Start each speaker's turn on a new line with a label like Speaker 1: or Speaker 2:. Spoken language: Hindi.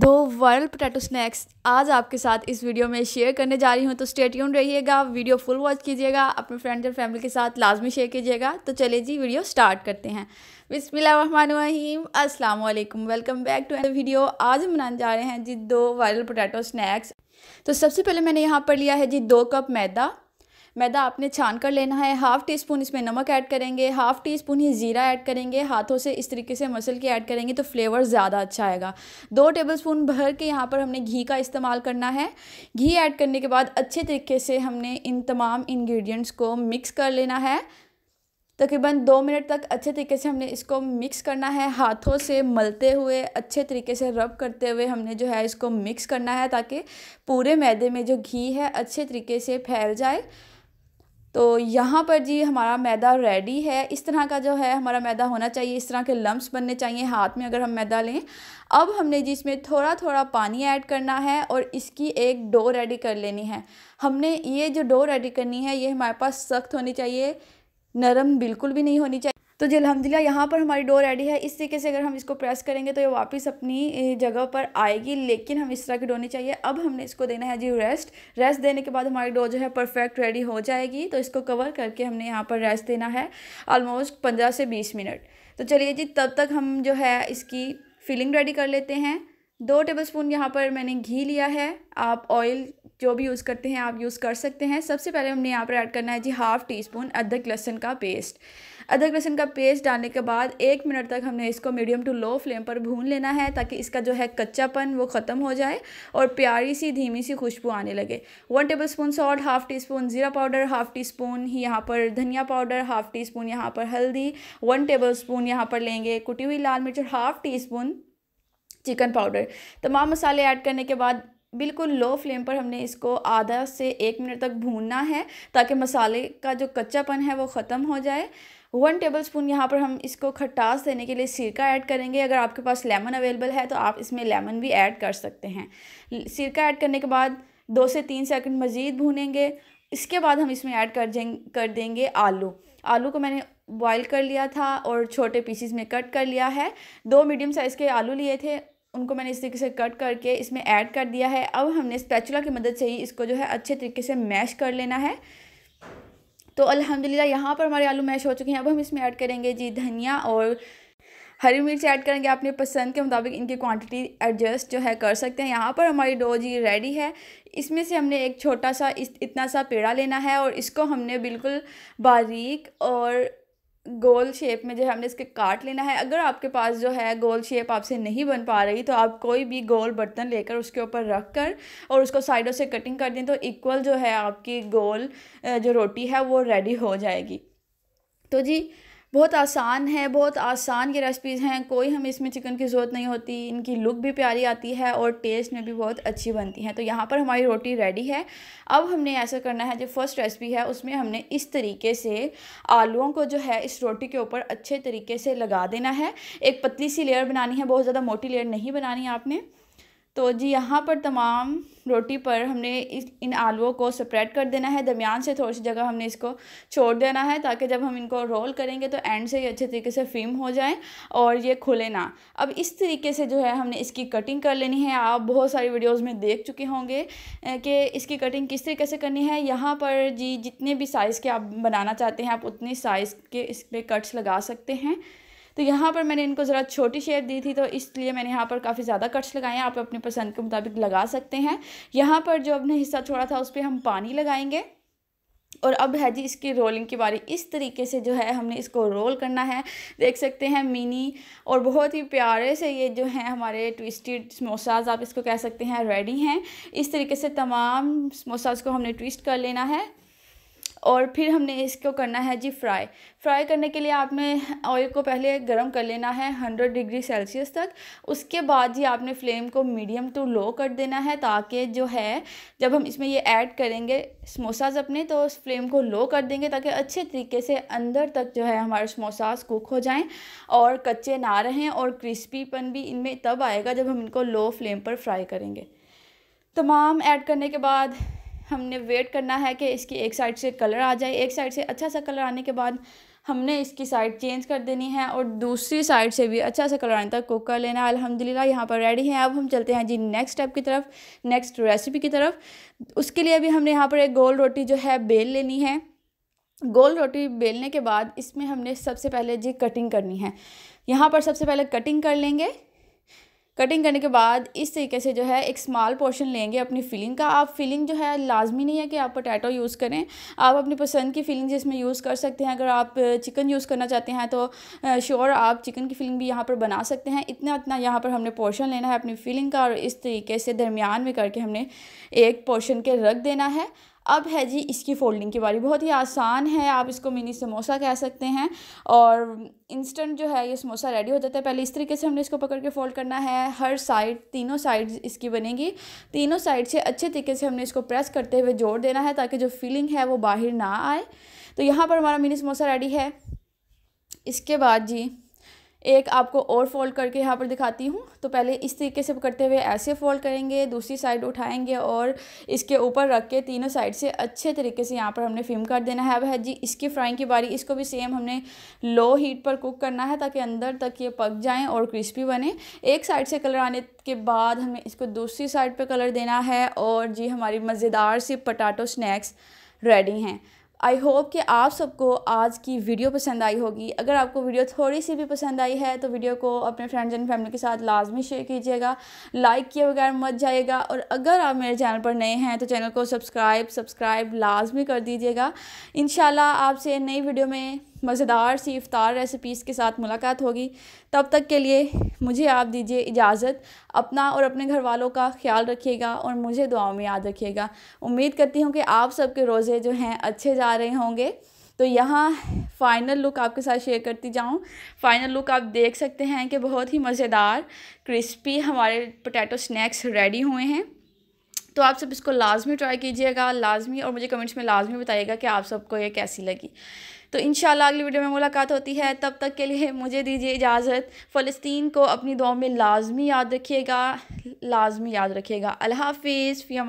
Speaker 1: दो वायरल पोटैटो स्नैक्स आज आपके साथ इस वीडियो में शेयर करने जा रही हूँ तो स्टेट यून रहिएगा वीडियो फुल वॉच कीजिएगा अपने फ्रेंड्स और फैमिली के साथ लाजमी शेयर कीजिएगा तो चलिए जी वीडियो स्टार्ट करते हैं बिसमीम अस्सलाम वालेकुम वेलकम बैक टू वीडियो आज हम बनाने जा रहे हैं जी दो वायरल पोटैटो स्नैक्स तो सबसे पहले मैंने यहाँ पर लिया है जी दो कप मैदा मैदा आपने छान कर लेना है हाफ़ टी स्पून इसमें नमक ऐड करेंगे हाफ़ टी स्पून ही ज़ीरा ऐड करेंगे हाथों से इस तरीके से मसल के ऐड करेंगे तो फ्लेवर ज़्यादा अच्छा आएगा दो टेबल स्पून भर के यहाँ पर हमने घी का इस्तेमाल करना है घी ऐड करने के बाद अच्छे तरीके से हमने इन तमाम इन्ग्रीडियंट्स को मिक्स कर लेना है तकरीबन दो मिनट तक अच्छे तरीके से हमने इसको मिक्स करना है हाथों से मलते हुए अच्छे तरीके से रब करते हुए हमने जो है इसको मिक्स करना है ताकि पूरे मैदे में जो घी है अच्छे तरीके से फैल जाए तो यहाँ पर जी हमारा मैदा रेडी है इस तरह का जो है हमारा मैदा होना चाहिए इस तरह के लम्ब्स बनने चाहिए हाथ में अगर हम मैदा लें अब हमने जी इसमें थोड़ा थोड़ा पानी ऐड करना है और इसकी एक डो रेडी कर लेनी है हमने ये जो डो रेडी करनी है ये हमारे पास सख्त होनी चाहिए नरम बिल्कुल भी नहीं होनी चाहिए तो जी अलहमदिल्ला यहाँ पर हमारी डो रेडी है इस तरीके से अगर हम इसको प्रेस करेंगे तो ये वापस अपनी जगह पर आएगी लेकिन हम इस तरह की डो नहीं चाहिए अब हमने इसको देना है जी रेस्ट रेस्ट देने के बाद हमारी डो जो है परफेक्ट रेडी हो जाएगी तो इसको कवर करके हमने यहाँ पर रेस्ट देना है ऑलमोस्ट पंद्रह से बीस मिनट तो चलिए जी तब तक हम जो है इसकी फिलिंग रेडी कर लेते हैं दो टेबल स्पून यहाँ पर मैंने घी लिया है आप ऑयल जो भी यूज़ करते हैं आप यूज़ कर सकते हैं सबसे पहले हमने यहाँ पर ऐड करना है जी हाफ़ टी स्पून अदरक लहसुन का पेस्ट अदरक लहसुन का पेस्ट डालने के बाद एक मिनट तक हमने इसको मीडियम टू लो फ्लेम पर भून लेना है ताकि इसका जो है कच्चापन वो ख़त्म हो जाए और प्यारी सी धीमी सी खुशबू आने लगे one tablespoon salt half teaspoon ज़ीरा पाउडर हाफ़ टी स्पून यहाँ पर धनिया पाउडर हाफ़ टी स्पून यहाँ पर हल्दी वन टेबल स्पून यहाँ पर लेंगे कुटी हुई लाल मिर्च और half teaspoon chicken powder तमाम मसाले ऐड करने के बाद बिल्कुल लो फ्लेम पर हमने इसको आधा से एक मिनट तक भूनना है ताकि मसाले का जो कच्चापन है वो ख़त्म हो जाए वन टेबल स्पून यहाँ पर हम इसको खटास देने के लिए सिरका ऐड करेंगे अगर आपके पास लेमन अवेलेबल है तो आप इसमें लेमन भी ऐड कर सकते हैं सिरका ऐड करने के बाद दो से तीन सेकंड मज़ीद भूनेंगे इसके बाद हम इसमें ऐड कर कर देंगे आलू आलू को मैंने बॉईल कर लिया था और छोटे पीसीस में कट कर लिया है दो मीडियम साइज़ के आलू लिए थे उनको मैंने इस तरीके से कट करके इसमें ऐड कर दिया है अब हमने स्पैचुला की मदद से ही इसको जो है अच्छे तरीके से मैश कर लेना है तो अल्हम्दुलिल्लाह यहाँ पर हमारे आलू मैश हो चुके हैं अब हम इसमें ऐड करेंगे जी धनिया और हरी मिर्च ऐड करेंगे अपने पसंद के मुताबिक इनकी क्वांटिटी एडजस्ट जो है कर सकते हैं यहाँ पर हमारी डो जी रेडी है इसमें से हमने एक छोटा सा इस इतना सा पेड़ा लेना है और इसको हमने बिल्कुल बारीक और गोल शेप में जो है हमने इसके काट लेना है अगर आपके पास जो है गोल शेप आपसे नहीं बन पा रही तो आप कोई भी गोल बर्तन लेकर उसके ऊपर रख कर और उसको साइडों से कटिंग कर दें तो इक्वल जो है आपकी गोल जो रोटी है वो रेडी हो जाएगी तो जी बहुत आसान है बहुत आसान की रेसिपीज़ हैं कोई हमें इसमें चिकन की ज़रूरत नहीं होती इनकी लुक भी प्यारी आती है और टेस्ट में भी बहुत अच्छी बनती हैं तो यहाँ पर हमारी रोटी रेडी है अब हमने ऐसा करना है जो फर्स्ट रेसिपी है उसमें हमने इस तरीके से आलूओं को जो है इस रोटी के ऊपर अच्छे तरीके से लगा देना है एक पतली सी लेयर बनानी है बहुत ज़्यादा मोटी लेयर नहीं बनानी है आपने तो जी यहाँ पर तमाम रोटी पर हमने इस इन आलुओं को स्प्रेड कर देना है दरमियान से थोड़ी सी जगह हमने इसको छोड़ देना है ताकि जब हम इनको रोल करेंगे तो एंड से ये अच्छे तरीके से फिम हो जाए और ये खुले ना अब इस तरीके से जो है हमने इसकी कटिंग कर लेनी है आप बहुत सारी वीडियोस में देख चुके होंगे कि इसकी कटिंग किस तरीके से करनी है यहाँ पर जी जितने भी साइज़ के आप बनाना चाहते हैं आप उतनी साइज़ के इस पर कट्स लगा सकते हैं तो यहाँ पर मैंने इनको ज़रा छोटी शेप दी थी तो इसलिए मैंने यहाँ पर काफ़ी ज़्यादा कट्स लगाए हैं आप अपनी पसंद के मुताबिक लगा सकते हैं यहाँ पर जो अपने हिस्सा छोड़ा था उस पर हम पानी लगाएंगे और अब है जी इसकी रोलिंग की बारी इस तरीके से जो है हमने इसको रोल करना है देख सकते हैं मिनी और बहुत ही प्यारे से ये जो हैं हमारे ट्विस्टेड समोसाज आप इसको कह सकते हैं रेडी हैं इस तरीके से तमाम समोसाज को हमने ट्विस्ट कर लेना है और फिर हमने इसको करना है जी फ्राई फ्राई करने के लिए आपने ऑयल को पहले गर्म कर लेना है हंड्रेड डिग्री सेल्सियस तक उसके बाद जी आपने फ्लेम को मीडियम टू लो कर देना है ताकि जो है जब हम इसमें ये ऐड करेंगे समोसाज अपने तो उस फ्लेम को लो कर देंगे ताकि अच्छे तरीके से अंदर तक जो है हमारे समोसाज कुक हो जाएँ और कच्चे ना रहें और क्रिस्पीपन भी इनमें तब आएगा जब हम इनको लो फ्लेम पर फ्राई करेंगे तमाम ऐड करने के बाद हमने वेट करना है कि इसकी एक साइड से कलर आ जाए एक साइड से अच्छा सा कलर आने के बाद हमने इसकी साइड चेंज कर देनी है और दूसरी साइड से भी अच्छा सा कलर आने तक कुक कर लेना है अलहमदिल्ला यहाँ पर रेडी है अब हम चलते हैं जी नेक्स्ट स्टेप की तरफ नेक्स्ट रेसिपी की तरफ उसके लिए भी हमने यहाँ पर एक गोल रोटी जो है बेल लेनी है गोल रोटी बेलने के बाद इसमें हमने सबसे पहले जी कटिंग करनी है यहाँ पर सबसे पहले कटिंग कर लेंगे कटिंग करने के बाद इस तरीके से जो है एक स्मॉल पोर्शन लेंगे अपनी फिलिंग का आप फिलिंग जो है लाजमी नहीं है कि आप पोटैटो यूज़ करें आप अपनी पसंद की फिलिंग जिसमें यूज़ कर सकते हैं अगर आप चिकन यूज़ करना चाहते हैं तो श्योर आप चिकन की फिलिंग भी यहाँ पर बना सकते हैं इतना इतना यहाँ पर हमने पोर्शन लेना है अपनी फिलिंग का और इस तरीके से दरमियान में करके हमने एक पोर्शन के रख देना है अब है जी इसकी फ़ोल्डिंग की बारी बहुत ही आसान है आप इसको मिनी समोसा कह सकते हैं और इंस्टेंट जो है ये समोसा रेडी हो जाता है पहले इस तरीके से हमने इसको पकड़ के फोल्ड करना है हर साइड तीनों साइड इसकी बनेगी तीनों साइड से अच्छे तरीके से हमने इसको प्रेस करते हुए जोड़ देना है ताकि जो फीलिंग है वो बाहर ना आए तो यहाँ पर हमारा मिनी समोसा रेडी है इसके बाद जी एक आपको और फोल्ड करके यहाँ पर दिखाती हूँ तो पहले इस तरीके से करते हुए ऐसे फोल्ड करेंगे दूसरी साइड उठाएंगे और इसके ऊपर रख के तीनों साइड से अच्छे तरीके से यहाँ पर हमने फिम कर देना है अब है जी इसकी फ्राइंग की बारी इसको भी सेम हमने लो हीट पर कुक करना है ताकि अंदर तक ये पक जाएँ और क्रिस्पी बने एक साइड से कलर आने के बाद हमें इसको दूसरी साइड पर कलर देना है और जी हमारी मज़ेदार सी पटाटो स्नैक्स रेडी हैं आई होप कि आप सबको आज की वीडियो पसंद आई होगी अगर आपको वीडियो थोड़ी सी भी पसंद आई है तो वीडियो को अपने फ्रेंड्स एंड फैमिली के साथ लाजमी शेयर कीजिएगा लाइक किए बगैर मत जाइएगा और अगर आप मेरे चैनल पर नए हैं तो चैनल को सब्सक्राइब सब्सक्राइब लाजमी कर दीजिएगा इन आपसे नई वीडियो में मज़ेदार सी इफ़ार रेसिपीज़ के साथ मुलाकात होगी तब तक के लिए मुझे आप दीजिए इजाज़त अपना और अपने घर वालों का ख्याल रखिएगा और मुझे दुआओं में याद रखिएगा उम्मीद करती हूँ कि आप सबके रोज़े जो हैं अच्छे जा रहे होंगे तो यहाँ फ़ाइनल लुक आपके साथ शेयर करती जाऊँ फाइनल लुक आप देख सकते हैं कि बहुत ही मज़ेदार क्रिस्पी हमारे पोटैटो स्नैक्स रेडी हुए हैं तो आप सब इसको लाजमी ट्राई कीजिएगा लाजमी और मुझे कमेंट्स में लाजमी बताइएगा कि आप सबको ये कैसी लगी तो इन अगली वीडियो में मुलाकात होती है तब तक के लिए मुझे दीजिए इजाज़त फ़लस्तीन को अपनी दुआ में लाजमी याद रखिएगा लाजमी याद रखिएगा अल्लाफ़ फीम फ़ी